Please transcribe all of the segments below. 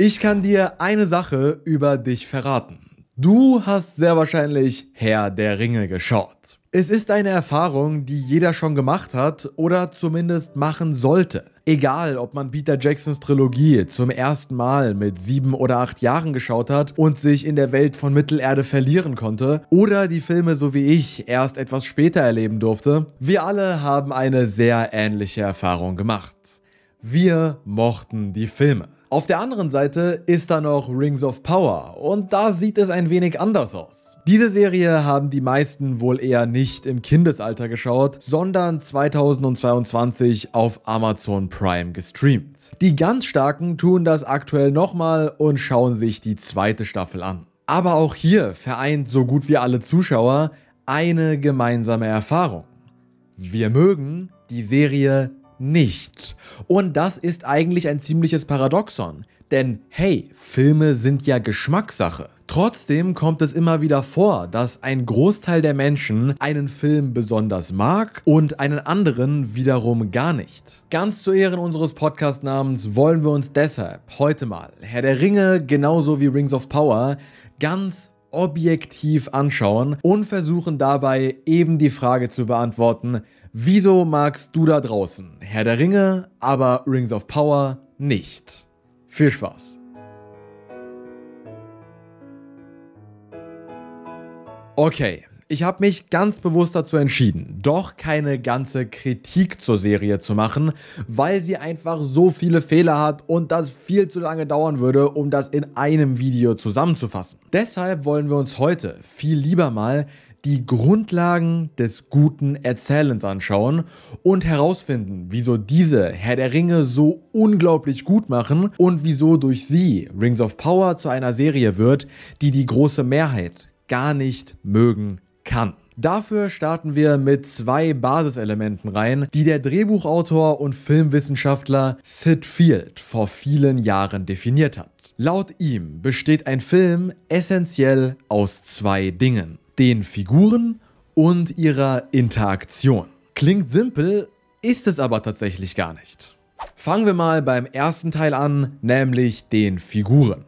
Ich kann dir eine Sache über dich verraten. Du hast sehr wahrscheinlich Herr der Ringe geschaut. Es ist eine Erfahrung, die jeder schon gemacht hat oder zumindest machen sollte. Egal, ob man Peter Jacksons Trilogie zum ersten Mal mit sieben oder acht Jahren geschaut hat und sich in der Welt von Mittelerde verlieren konnte, oder die Filme so wie ich erst etwas später erleben durfte, wir alle haben eine sehr ähnliche Erfahrung gemacht. Wir mochten die Filme. Auf der anderen Seite ist da noch Rings of Power und da sieht es ein wenig anders aus. Diese Serie haben die meisten wohl eher nicht im Kindesalter geschaut, sondern 2022 auf Amazon Prime gestreamt. Die ganz Starken tun das aktuell nochmal und schauen sich die zweite Staffel an. Aber auch hier vereint so gut wie alle Zuschauer eine gemeinsame Erfahrung. Wir mögen die Serie nicht. Und das ist eigentlich ein ziemliches Paradoxon. Denn hey, Filme sind ja Geschmackssache. Trotzdem kommt es immer wieder vor, dass ein Großteil der Menschen einen Film besonders mag und einen anderen wiederum gar nicht. Ganz zu Ehren unseres Podcast-Namens wollen wir uns deshalb heute mal Herr der Ringe genauso wie Rings of Power ganz objektiv anschauen und versuchen dabei eben die Frage zu beantworten, Wieso magst du da draußen Herr der Ringe, aber Rings of Power nicht? Viel Spaß! Okay, ich habe mich ganz bewusst dazu entschieden, doch keine ganze Kritik zur Serie zu machen, weil sie einfach so viele Fehler hat und das viel zu lange dauern würde, um das in einem Video zusammenzufassen. Deshalb wollen wir uns heute viel lieber mal die Grundlagen des guten Erzählens anschauen und herausfinden, wieso diese Herr der Ringe so unglaublich gut machen und wieso durch sie Rings of Power zu einer Serie wird, die die große Mehrheit gar nicht mögen kann. Dafür starten wir mit zwei Basiselementen rein, die der Drehbuchautor und Filmwissenschaftler Sid Field vor vielen Jahren definiert hat. Laut ihm besteht ein Film essentiell aus zwei Dingen den Figuren und ihrer Interaktion. Klingt simpel, ist es aber tatsächlich gar nicht. Fangen wir mal beim ersten Teil an, nämlich den Figuren.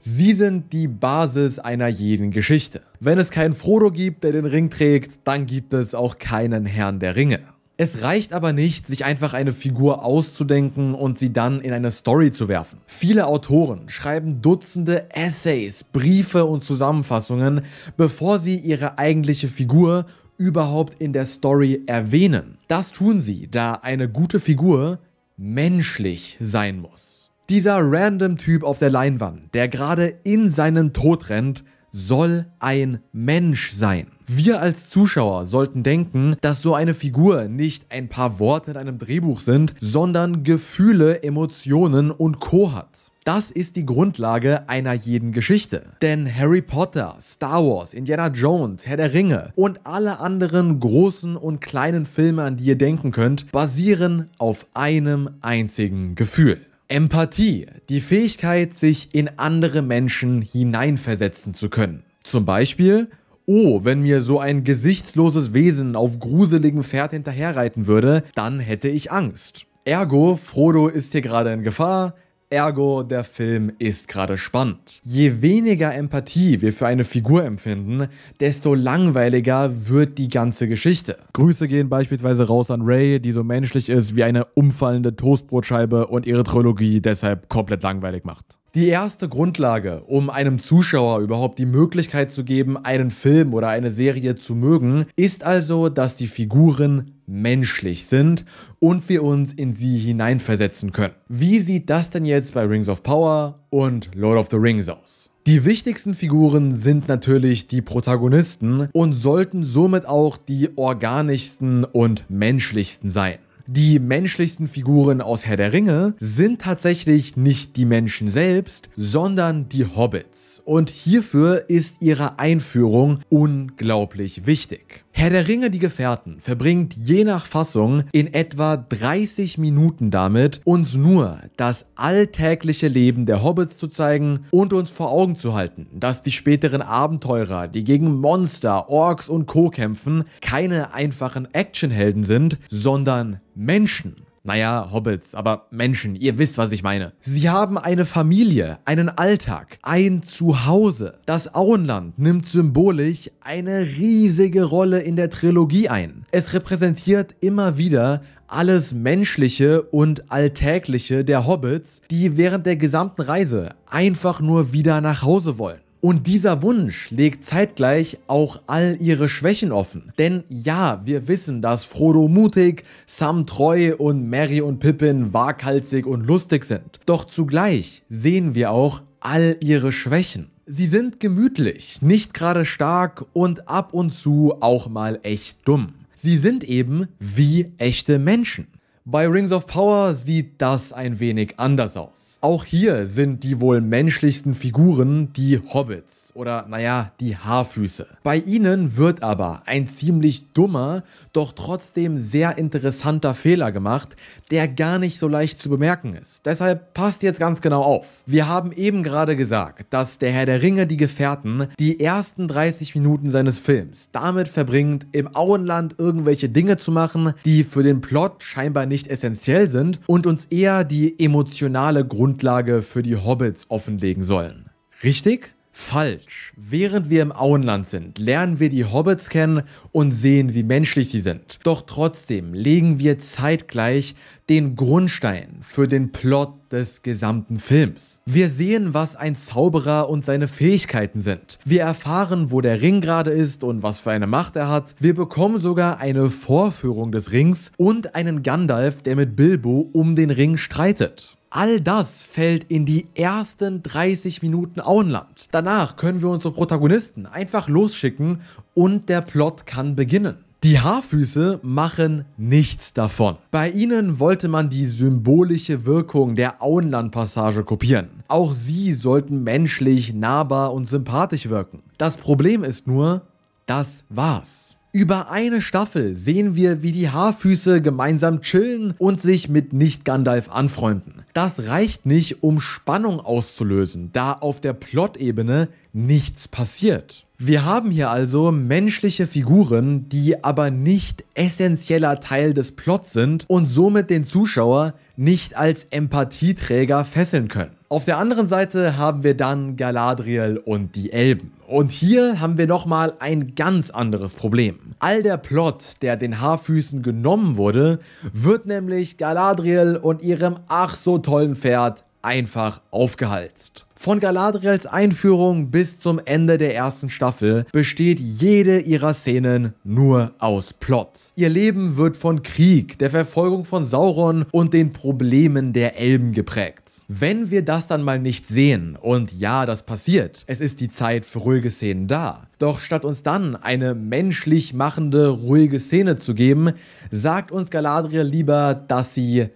Sie sind die Basis einer jeden Geschichte. Wenn es keinen Frodo gibt, der den Ring trägt, dann gibt es auch keinen Herrn der Ringe. Es reicht aber nicht, sich einfach eine Figur auszudenken und sie dann in eine Story zu werfen. Viele Autoren schreiben Dutzende Essays, Briefe und Zusammenfassungen, bevor sie ihre eigentliche Figur überhaupt in der Story erwähnen. Das tun sie, da eine gute Figur menschlich sein muss. Dieser random Typ auf der Leinwand, der gerade in seinen Tod rennt, soll ein Mensch sein. Wir als Zuschauer sollten denken, dass so eine Figur nicht ein paar Worte in einem Drehbuch sind, sondern Gefühle, Emotionen und Co hat. Das ist die Grundlage einer jeden Geschichte. Denn Harry Potter, Star Wars, Indiana Jones, Herr der Ringe und alle anderen großen und kleinen Filme, an die ihr denken könnt, basieren auf einem einzigen Gefühl. Empathie, die Fähigkeit, sich in andere Menschen hineinversetzen zu können. Zum Beispiel, oh, wenn mir so ein gesichtsloses Wesen auf gruseligem Pferd hinterherreiten würde, dann hätte ich Angst. Ergo, Frodo ist hier gerade in Gefahr, Ergo, der Film ist gerade spannend. Je weniger Empathie wir für eine Figur empfinden, desto langweiliger wird die ganze Geschichte. Grüße gehen beispielsweise raus an Ray, die so menschlich ist wie eine umfallende Toastbrotscheibe und ihre Trilogie deshalb komplett langweilig macht. Die erste Grundlage, um einem Zuschauer überhaupt die Möglichkeit zu geben, einen Film oder eine Serie zu mögen, ist also, dass die Figuren menschlich sind und wir uns in sie hineinversetzen können. Wie sieht das denn jetzt bei Rings of Power und Lord of the Rings aus? Die wichtigsten Figuren sind natürlich die Protagonisten und sollten somit auch die organischsten und menschlichsten sein. Die menschlichsten Figuren aus Herr der Ringe sind tatsächlich nicht die Menschen selbst, sondern die Hobbits und hierfür ist ihre Einführung unglaublich wichtig. Herr der Ringe die Gefährten verbringt je nach Fassung in etwa 30 Minuten damit, uns nur das alltägliche Leben der Hobbits zu zeigen und uns vor Augen zu halten, dass die späteren Abenteurer, die gegen Monster, Orks und Co kämpfen, keine einfachen Actionhelden sind, sondern Menschen. Naja, Hobbits, aber Menschen, ihr wisst, was ich meine. Sie haben eine Familie, einen Alltag, ein Zuhause. Das Auenland nimmt symbolisch eine riesige Rolle in der Trilogie ein. Es repräsentiert immer wieder alles Menschliche und Alltägliche der Hobbits, die während der gesamten Reise einfach nur wieder nach Hause wollen. Und dieser Wunsch legt zeitgleich auch all ihre Schwächen offen. Denn ja, wir wissen, dass Frodo mutig, Sam treu und Mary und Pippin waghalsig und lustig sind. Doch zugleich sehen wir auch all ihre Schwächen. Sie sind gemütlich, nicht gerade stark und ab und zu auch mal echt dumm. Sie sind eben wie echte Menschen. Bei Rings of Power sieht das ein wenig anders aus. Auch hier sind die wohl menschlichsten Figuren die Hobbits oder naja, die Haarfüße. Bei ihnen wird aber ein ziemlich dummer, doch trotzdem sehr interessanter Fehler gemacht, der gar nicht so leicht zu bemerken ist. Deshalb passt jetzt ganz genau auf. Wir haben eben gerade gesagt, dass der Herr der Ringe die Gefährten die ersten 30 Minuten seines Films damit verbringt, im Auenland irgendwelche Dinge zu machen, die für den Plot scheinbar nicht essentiell sind und uns eher die emotionale Grundlage für die Hobbits offenlegen sollen. Richtig? Falsch. Während wir im Auenland sind, lernen wir die Hobbits kennen und sehen, wie menschlich sie sind. Doch trotzdem legen wir zeitgleich den Grundstein für den Plot des gesamten Films. Wir sehen, was ein Zauberer und seine Fähigkeiten sind. Wir erfahren, wo der Ring gerade ist und was für eine Macht er hat. Wir bekommen sogar eine Vorführung des Rings und einen Gandalf, der mit Bilbo um den Ring streitet. All das fällt in die ersten 30 Minuten Auenland. Danach können wir unsere Protagonisten einfach losschicken und der Plot kann beginnen. Die Haarfüße machen nichts davon. Bei ihnen wollte man die symbolische Wirkung der Auenland-Passage kopieren. Auch sie sollten menschlich, nahbar und sympathisch wirken. Das Problem ist nur, das war's. Über eine Staffel sehen wir, wie die Haarfüße gemeinsam chillen und sich mit Nicht-Gandalf anfreunden. Das reicht nicht, um Spannung auszulösen, da auf der Plot-Ebene nichts passiert. Wir haben hier also menschliche Figuren, die aber nicht essentieller Teil des Plots sind und somit den Zuschauer nicht als Empathieträger fesseln können. Auf der anderen Seite haben wir dann Galadriel und die Elben. Und hier haben wir nochmal ein ganz anderes Problem. All der Plot, der den Haarfüßen genommen wurde, wird nämlich Galadriel und ihrem ach so tollen Pferd einfach aufgehalst. Von Galadriels Einführung bis zum Ende der ersten Staffel besteht jede ihrer Szenen nur aus Plot. Ihr Leben wird von Krieg, der Verfolgung von Sauron und den Problemen der Elben geprägt. Wenn wir das dann mal nicht sehen, und ja, das passiert, es ist die Zeit für ruhige Szenen da. Doch statt uns dann eine menschlich machende, ruhige Szene zu geben, sagt uns Galadriel lieber, dass sie,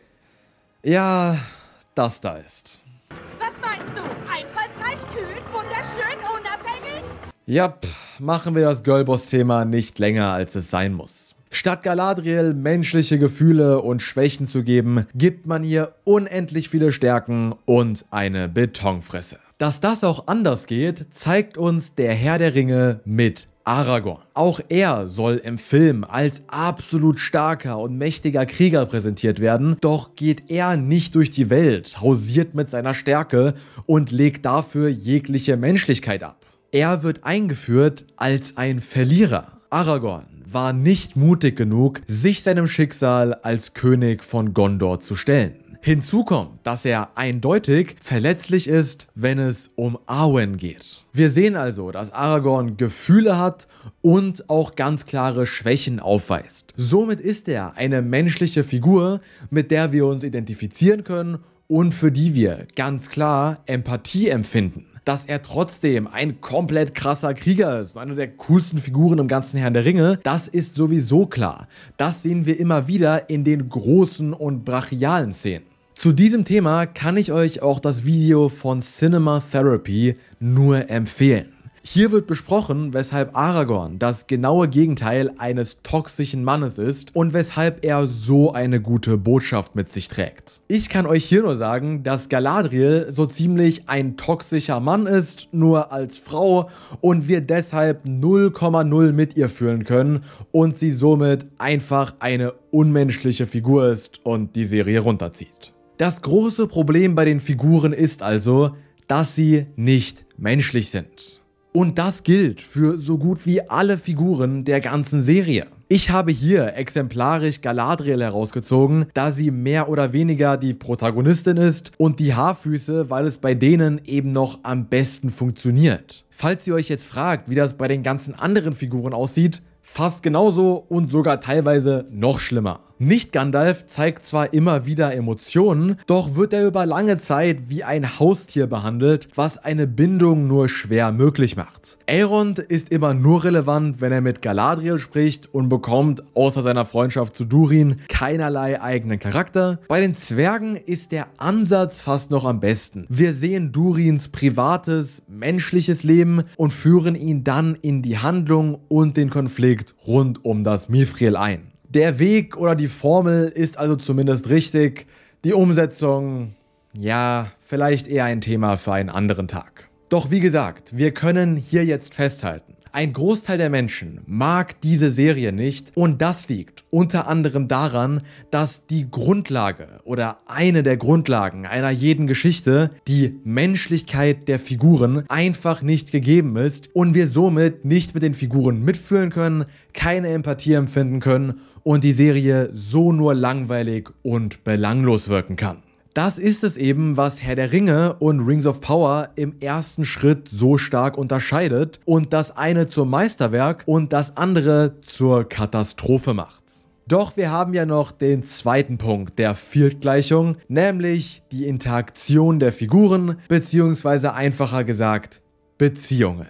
ja, das da ist. Was meinst du? Ja, pff, machen wir das Girlboss-Thema nicht länger, als es sein muss. Statt Galadriel menschliche Gefühle und Schwächen zu geben, gibt man ihr unendlich viele Stärken und eine Betonfresse. Dass das auch anders geht, zeigt uns der Herr der Ringe mit Aragorn. Auch er soll im Film als absolut starker und mächtiger Krieger präsentiert werden, doch geht er nicht durch die Welt, hausiert mit seiner Stärke und legt dafür jegliche Menschlichkeit ab. Er wird eingeführt als ein Verlierer. Aragorn war nicht mutig genug, sich seinem Schicksal als König von Gondor zu stellen. Hinzu kommt, dass er eindeutig verletzlich ist, wenn es um Arwen geht. Wir sehen also, dass Aragorn Gefühle hat und auch ganz klare Schwächen aufweist. Somit ist er eine menschliche Figur, mit der wir uns identifizieren können und für die wir ganz klar Empathie empfinden dass er trotzdem ein komplett krasser Krieger ist, eine der coolsten Figuren im ganzen Herrn der Ringe, das ist sowieso klar. Das sehen wir immer wieder in den großen und brachialen Szenen. Zu diesem Thema kann ich euch auch das Video von Cinema Therapy nur empfehlen. Hier wird besprochen, weshalb Aragorn das genaue Gegenteil eines toxischen Mannes ist und weshalb er so eine gute Botschaft mit sich trägt. Ich kann euch hier nur sagen, dass Galadriel so ziemlich ein toxischer Mann ist, nur als Frau und wir deshalb 0,0 mit ihr fühlen können und sie somit einfach eine unmenschliche Figur ist und die Serie runterzieht. Das große Problem bei den Figuren ist also, dass sie nicht menschlich sind. Und das gilt für so gut wie alle Figuren der ganzen Serie. Ich habe hier exemplarisch Galadriel herausgezogen, da sie mehr oder weniger die Protagonistin ist und die Haarfüße, weil es bei denen eben noch am besten funktioniert. Falls ihr euch jetzt fragt, wie das bei den ganzen anderen Figuren aussieht, fast genauso und sogar teilweise noch schlimmer. Nicht-Gandalf zeigt zwar immer wieder Emotionen, doch wird er über lange Zeit wie ein Haustier behandelt, was eine Bindung nur schwer möglich macht. Elrond ist immer nur relevant, wenn er mit Galadriel spricht und bekommt, außer seiner Freundschaft zu Durin, keinerlei eigenen Charakter. Bei den Zwergen ist der Ansatz fast noch am besten. Wir sehen Durins privates, menschliches Leben und führen ihn dann in die Handlung und den Konflikt rund um das Mithril ein. Der Weg oder die Formel ist also zumindest richtig. Die Umsetzung, ja, vielleicht eher ein Thema für einen anderen Tag. Doch wie gesagt, wir können hier jetzt festhalten. Ein Großteil der Menschen mag diese Serie nicht und das liegt unter anderem daran, dass die Grundlage oder eine der Grundlagen einer jeden Geschichte, die Menschlichkeit der Figuren, einfach nicht gegeben ist und wir somit nicht mit den Figuren mitfühlen können, keine Empathie empfinden können und die Serie so nur langweilig und belanglos wirken kann. Das ist es eben, was Herr der Ringe und Rings of Power im ersten Schritt so stark unterscheidet und das eine zum Meisterwerk und das andere zur Katastrophe macht. Doch wir haben ja noch den zweiten Punkt der Viertgleichung, nämlich die Interaktion der Figuren, beziehungsweise einfacher gesagt Beziehungen.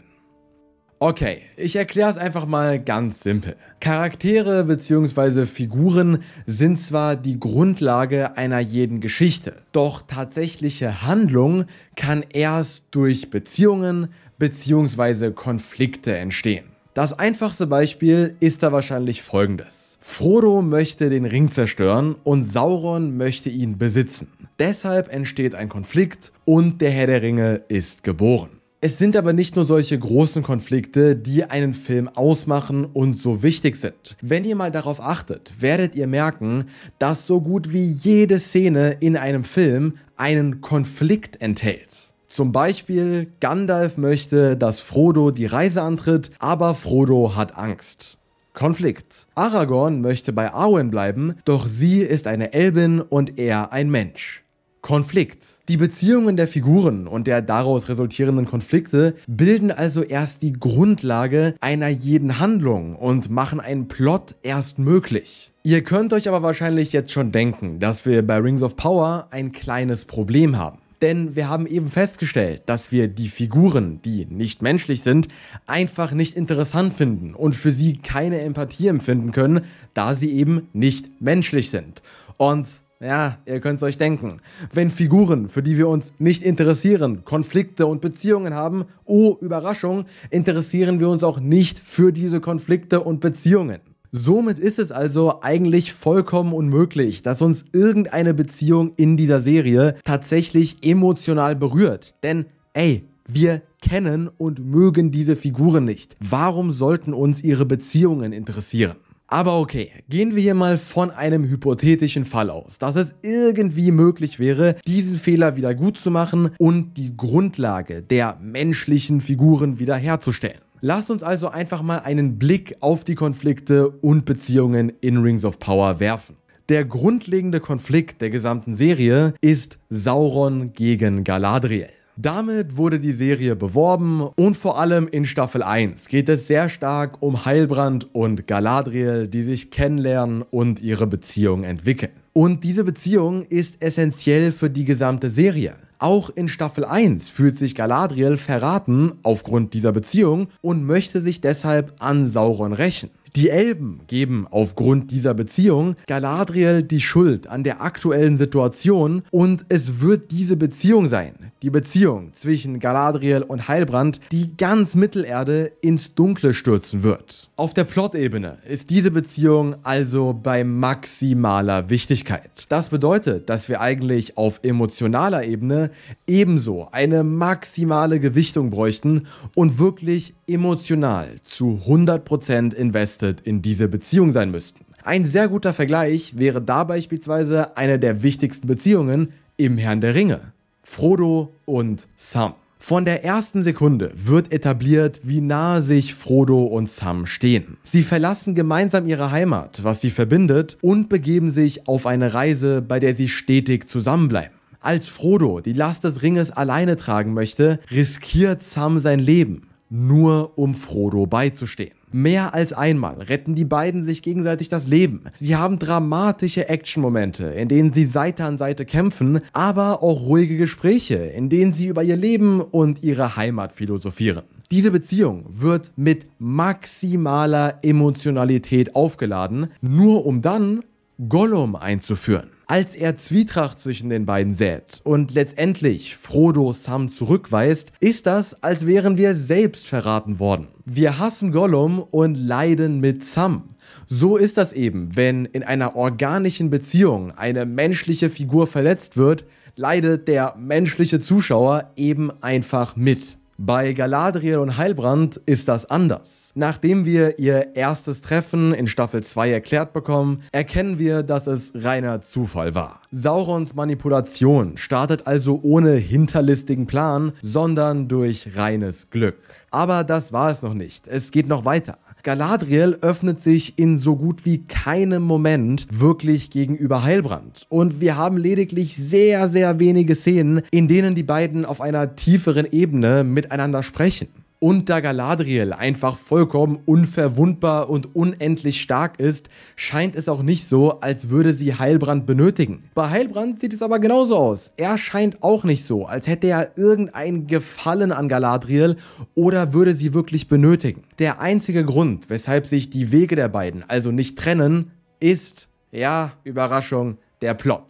Okay, ich erkläre es einfach mal ganz simpel. Charaktere bzw. Figuren sind zwar die Grundlage einer jeden Geschichte, doch tatsächliche Handlung kann erst durch Beziehungen bzw. Konflikte entstehen. Das einfachste Beispiel ist da wahrscheinlich folgendes. Frodo möchte den Ring zerstören und Sauron möchte ihn besitzen. Deshalb entsteht ein Konflikt und der Herr der Ringe ist geboren. Es sind aber nicht nur solche großen Konflikte, die einen Film ausmachen und so wichtig sind. Wenn ihr mal darauf achtet, werdet ihr merken, dass so gut wie jede Szene in einem Film einen Konflikt enthält. Zum Beispiel, Gandalf möchte, dass Frodo die Reise antritt, aber Frodo hat Angst. Konflikt. Aragorn möchte bei Arwen bleiben, doch sie ist eine Elbin und er ein Mensch. Konflikt. Die Beziehungen der Figuren und der daraus resultierenden Konflikte bilden also erst die Grundlage einer jeden Handlung und machen einen Plot erst möglich. Ihr könnt euch aber wahrscheinlich jetzt schon denken, dass wir bei Rings of Power ein kleines Problem haben. Denn wir haben eben festgestellt, dass wir die Figuren, die nicht menschlich sind, einfach nicht interessant finden und für sie keine Empathie empfinden können, da sie eben nicht menschlich sind. Und ja, ihr könnt's euch denken. Wenn Figuren, für die wir uns nicht interessieren, Konflikte und Beziehungen haben, oh Überraschung, interessieren wir uns auch nicht für diese Konflikte und Beziehungen. Somit ist es also eigentlich vollkommen unmöglich, dass uns irgendeine Beziehung in dieser Serie tatsächlich emotional berührt. Denn, ey, wir kennen und mögen diese Figuren nicht. Warum sollten uns ihre Beziehungen interessieren? Aber okay, gehen wir hier mal von einem hypothetischen Fall aus, dass es irgendwie möglich wäre, diesen Fehler wieder gut zu machen und die Grundlage der menschlichen Figuren wiederherzustellen. Lasst uns also einfach mal einen Blick auf die Konflikte und Beziehungen in Rings of Power werfen. Der grundlegende Konflikt der gesamten Serie ist Sauron gegen Galadriel. Damit wurde die Serie beworben und vor allem in Staffel 1 geht es sehr stark um Heilbrand und Galadriel, die sich kennenlernen und ihre Beziehung entwickeln. Und diese Beziehung ist essentiell für die gesamte Serie. Auch in Staffel 1 fühlt sich Galadriel verraten aufgrund dieser Beziehung und möchte sich deshalb an Sauron rächen. Die Elben geben aufgrund dieser Beziehung Galadriel die Schuld an der aktuellen Situation und es wird diese Beziehung sein, die Beziehung zwischen Galadriel und Heilbrand, die ganz Mittelerde ins Dunkle stürzen wird. Auf der Plot-Ebene ist diese Beziehung also bei maximaler Wichtigkeit. Das bedeutet, dass wir eigentlich auf emotionaler Ebene ebenso eine maximale Gewichtung bräuchten und wirklich emotional zu 100% investieren verhaftet in dieser Beziehung sein müssten. Ein sehr guter Vergleich wäre da beispielsweise eine der wichtigsten Beziehungen im Herrn der Ringe. Frodo und Sam. Von der ersten Sekunde wird etabliert, wie nahe sich Frodo und Sam stehen. Sie verlassen gemeinsam ihre Heimat, was sie verbindet, und begeben sich auf eine Reise, bei der sie stetig zusammenbleiben. Als Frodo die Last des Ringes alleine tragen möchte, riskiert Sam sein Leben, nur um Frodo beizustehen. Mehr als einmal retten die beiden sich gegenseitig das Leben. Sie haben dramatische Action-Momente, in denen sie Seite an Seite kämpfen, aber auch ruhige Gespräche, in denen sie über ihr Leben und ihre Heimat philosophieren. Diese Beziehung wird mit maximaler Emotionalität aufgeladen, nur um dann Gollum einzuführen als er Zwietracht zwischen den beiden sät und letztendlich Frodo Sam zurückweist, ist das, als wären wir selbst verraten worden. Wir hassen Gollum und leiden mit Sam. So ist das eben, wenn in einer organischen Beziehung eine menschliche Figur verletzt wird, leidet der menschliche Zuschauer eben einfach mit. Bei Galadriel und Heilbrand ist das anders. Nachdem wir ihr erstes Treffen in Staffel 2 erklärt bekommen, erkennen wir, dass es reiner Zufall war. Saurons Manipulation startet also ohne hinterlistigen Plan, sondern durch reines Glück. Aber das war es noch nicht. Es geht noch weiter. Galadriel öffnet sich in so gut wie keinem Moment wirklich gegenüber Heilbrand. Und wir haben lediglich sehr, sehr wenige Szenen, in denen die beiden auf einer tieferen Ebene miteinander sprechen und da Galadriel einfach vollkommen unverwundbar und unendlich stark ist, scheint es auch nicht so, als würde sie Heilbrand benötigen. Bei Heilbrand sieht es aber genauso aus. Er scheint auch nicht so, als hätte er irgendeinen Gefallen an Galadriel oder würde sie wirklich benötigen. Der einzige Grund, weshalb sich die Wege der beiden also nicht trennen, ist, ja, Überraschung, der Plot.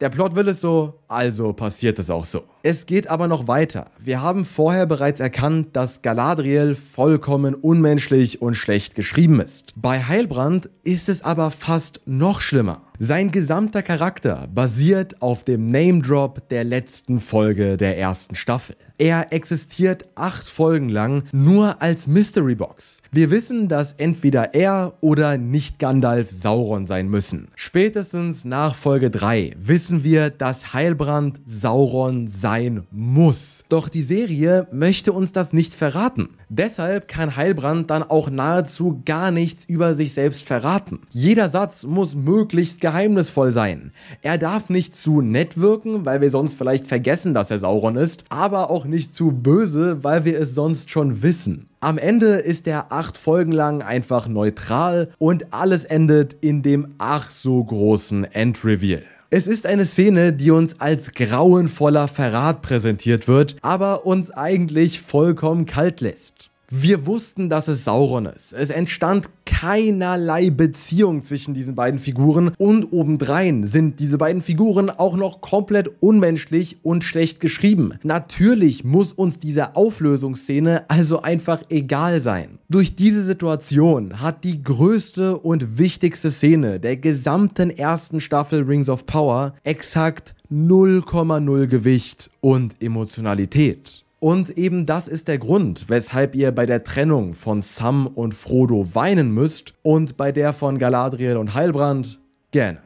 Der Plot will es so, also passiert es auch so. Es geht aber noch weiter. Wir haben vorher bereits erkannt, dass Galadriel vollkommen unmenschlich und schlecht geschrieben ist. Bei Heilbrand ist es aber fast noch schlimmer. Sein gesamter Charakter basiert auf dem Name-Drop der letzten Folge der ersten Staffel. Er existiert acht Folgen lang nur als Mystery Box. Wir wissen, dass entweder er oder nicht Gandalf Sauron sein müssen. Spätestens nach Folge 3 wissen wir, dass Heilbrand Sauron sein muss. Doch die Serie möchte uns das nicht verraten. Deshalb kann Heilbrand dann auch nahezu gar nichts über sich selbst verraten. Jeder Satz muss möglichst gar geheimnisvoll sein. Er darf nicht zu nett wirken, weil wir sonst vielleicht vergessen, dass er Sauron ist, aber auch nicht zu böse, weil wir es sonst schon wissen. Am Ende ist er acht Folgen lang einfach neutral und alles endet in dem ach so großen Endreveal. Es ist eine Szene, die uns als grauenvoller Verrat präsentiert wird, aber uns eigentlich vollkommen kalt lässt. Wir wussten, dass es Sauron ist. Es entstand keinerlei Beziehung zwischen diesen beiden Figuren und obendrein sind diese beiden Figuren auch noch komplett unmenschlich und schlecht geschrieben. Natürlich muss uns diese Auflösungsszene also einfach egal sein. Durch diese Situation hat die größte und wichtigste Szene der gesamten ersten Staffel Rings of Power exakt 0,0 Gewicht und Emotionalität. Und eben das ist der Grund, weshalb ihr bei der Trennung von Sam und Frodo weinen müsst und bei der von Galadriel und Heilbrand gerne.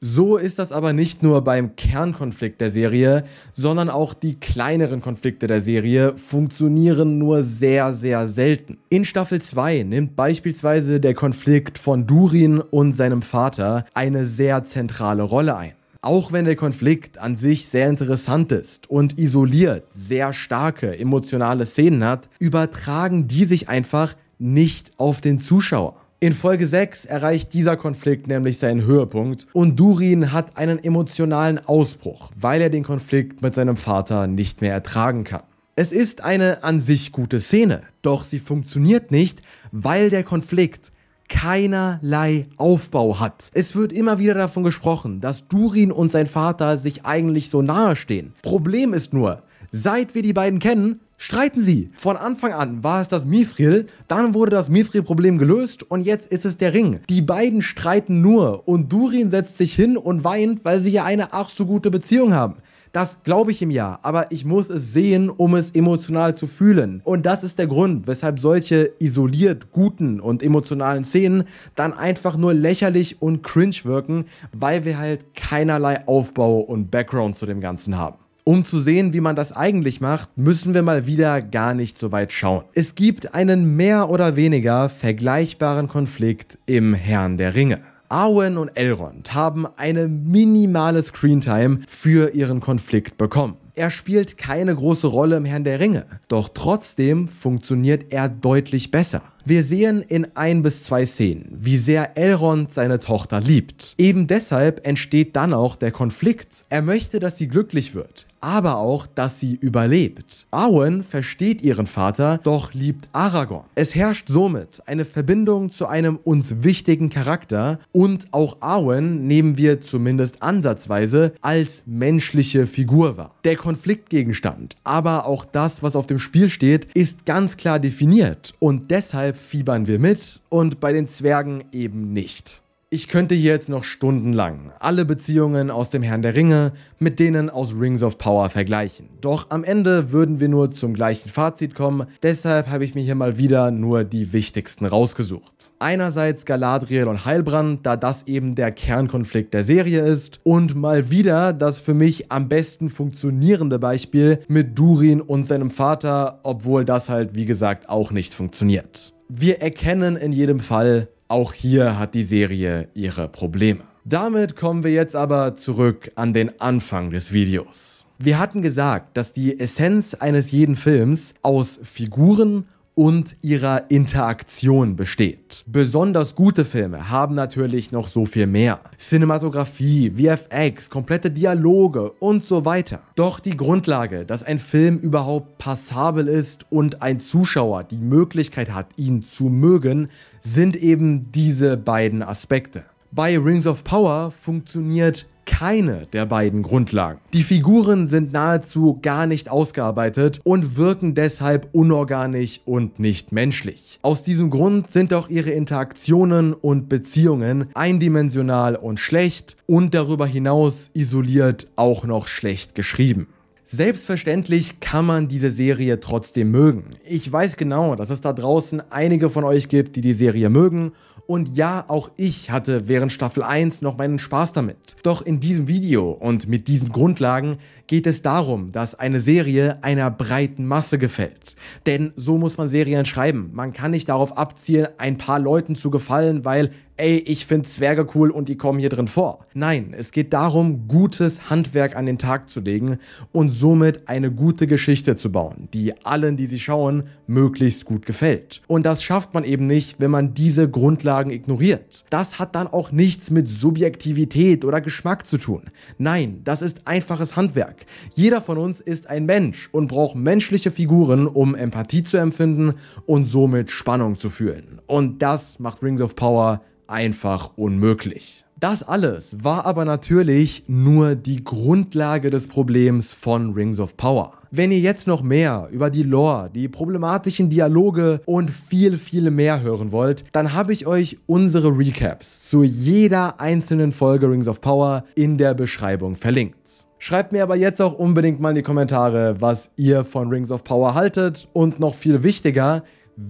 So ist das aber nicht nur beim Kernkonflikt der Serie, sondern auch die kleineren Konflikte der Serie funktionieren nur sehr, sehr selten. In Staffel 2 nimmt beispielsweise der Konflikt von Durin und seinem Vater eine sehr zentrale Rolle ein. Auch wenn der Konflikt an sich sehr interessant ist und isoliert sehr starke emotionale Szenen hat, übertragen die sich einfach nicht auf den Zuschauer. In Folge 6 erreicht dieser Konflikt nämlich seinen Höhepunkt und Durin hat einen emotionalen Ausbruch, weil er den Konflikt mit seinem Vater nicht mehr ertragen kann. Es ist eine an sich gute Szene, doch sie funktioniert nicht, weil der Konflikt keinerlei Aufbau hat. Es wird immer wieder davon gesprochen, dass Durin und sein Vater sich eigentlich so nahe stehen. Problem ist nur, seit wir die beiden kennen, streiten sie. Von Anfang an war es das Mithril, dann wurde das Mithril-Problem gelöst und jetzt ist es der Ring. Die beiden streiten nur und Durin setzt sich hin und weint, weil sie ja eine ach so gute Beziehung haben. Das glaube ich ihm ja, aber ich muss es sehen, um es emotional zu fühlen. Und das ist der Grund, weshalb solche isoliert guten und emotionalen Szenen dann einfach nur lächerlich und cringe wirken, weil wir halt keinerlei Aufbau und Background zu dem Ganzen haben. Um zu sehen, wie man das eigentlich macht, müssen wir mal wieder gar nicht so weit schauen. Es gibt einen mehr oder weniger vergleichbaren Konflikt im Herrn der Ringe. Arwen und Elrond haben eine minimale Screentime für ihren Konflikt bekommen. Er spielt keine große Rolle im Herrn der Ringe, doch trotzdem funktioniert er deutlich besser. Wir sehen in ein bis zwei Szenen, wie sehr Elrond seine Tochter liebt. Eben deshalb entsteht dann auch der Konflikt. Er möchte, dass sie glücklich wird aber auch, dass sie überlebt. Arwen versteht ihren Vater, doch liebt Aragorn. Es herrscht somit eine Verbindung zu einem uns wichtigen Charakter und auch Arwen nehmen wir zumindest ansatzweise als menschliche Figur wahr. Der Konfliktgegenstand, aber auch das, was auf dem Spiel steht, ist ganz klar definiert und deshalb fiebern wir mit und bei den Zwergen eben nicht. Ich könnte hier jetzt noch stundenlang alle Beziehungen aus dem Herrn der Ringe mit denen aus Rings of Power vergleichen. Doch am Ende würden wir nur zum gleichen Fazit kommen, deshalb habe ich mir hier mal wieder nur die wichtigsten rausgesucht. Einerseits Galadriel und Heilbrand, da das eben der Kernkonflikt der Serie ist und mal wieder das für mich am besten funktionierende Beispiel mit Durin und seinem Vater, obwohl das halt wie gesagt auch nicht funktioniert. Wir erkennen in jedem Fall, auch hier hat die Serie ihre Probleme. Damit kommen wir jetzt aber zurück an den Anfang des Videos. Wir hatten gesagt, dass die Essenz eines jeden Films aus Figuren und ihrer Interaktion besteht. Besonders gute Filme haben natürlich noch so viel mehr. Cinematografie, VFX, komplette Dialoge und so weiter. Doch die Grundlage, dass ein Film überhaupt passabel ist und ein Zuschauer die Möglichkeit hat, ihn zu mögen, sind eben diese beiden Aspekte. Bei Rings of Power funktioniert keine der beiden Grundlagen. Die Figuren sind nahezu gar nicht ausgearbeitet und wirken deshalb unorganisch und nicht menschlich. Aus diesem Grund sind auch ihre Interaktionen und Beziehungen eindimensional und schlecht und darüber hinaus isoliert auch noch schlecht geschrieben. Selbstverständlich kann man diese Serie trotzdem mögen. Ich weiß genau, dass es da draußen einige von euch gibt, die die Serie mögen. Und ja, auch ich hatte während Staffel 1 noch meinen Spaß damit. Doch in diesem Video und mit diesen Grundlagen geht es darum, dass eine Serie einer breiten Masse gefällt. Denn so muss man Serien schreiben. Man kann nicht darauf abzielen, ein paar Leuten zu gefallen, weil ey, ich finde Zwerge cool und die kommen hier drin vor. Nein, es geht darum, gutes Handwerk an den Tag zu legen und somit eine gute Geschichte zu bauen, die allen, die sie schauen, möglichst gut gefällt. Und das schafft man eben nicht, wenn man diese Grundlagen ignoriert. Das hat dann auch nichts mit Subjektivität oder Geschmack zu tun. Nein, das ist einfaches Handwerk. Jeder von uns ist ein Mensch und braucht menschliche Figuren, um Empathie zu empfinden und somit Spannung zu fühlen. Und das macht Rings of Power einfach unmöglich. Das alles war aber natürlich nur die Grundlage des Problems von Rings of Power. Wenn ihr jetzt noch mehr über die Lore, die problematischen Dialoge und viel, viel mehr hören wollt, dann habe ich euch unsere Recaps zu jeder einzelnen Folge Rings of Power in der Beschreibung verlinkt. Schreibt mir aber jetzt auch unbedingt mal in die Kommentare, was ihr von Rings of Power haltet und noch viel wichtiger,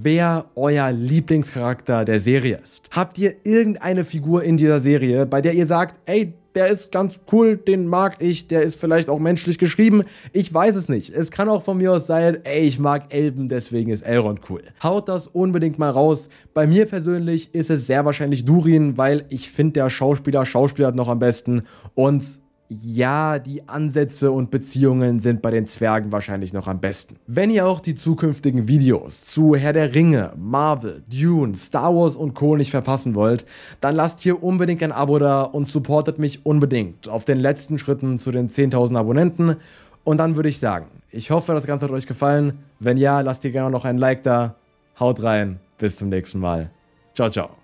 wer euer Lieblingscharakter der Serie ist. Habt ihr irgendeine Figur in dieser Serie, bei der ihr sagt, ey, der ist ganz cool, den mag ich, der ist vielleicht auch menschlich geschrieben. Ich weiß es nicht. Es kann auch von mir aus sein, ey, ich mag Elben, deswegen ist Elrond cool. Haut das unbedingt mal raus. Bei mir persönlich ist es sehr wahrscheinlich Durin, weil ich finde, der Schauspieler Schauspieler noch am besten und ja, die Ansätze und Beziehungen sind bei den Zwergen wahrscheinlich noch am besten. Wenn ihr auch die zukünftigen Videos zu Herr der Ringe, Marvel, Dune, Star Wars und Co. nicht verpassen wollt, dann lasst hier unbedingt ein Abo da und supportet mich unbedingt auf den letzten Schritten zu den 10.000 Abonnenten. Und dann würde ich sagen, ich hoffe, das Ganze hat euch gefallen. Wenn ja, lasst hier gerne noch ein Like da. Haut rein, bis zum nächsten Mal. Ciao, ciao.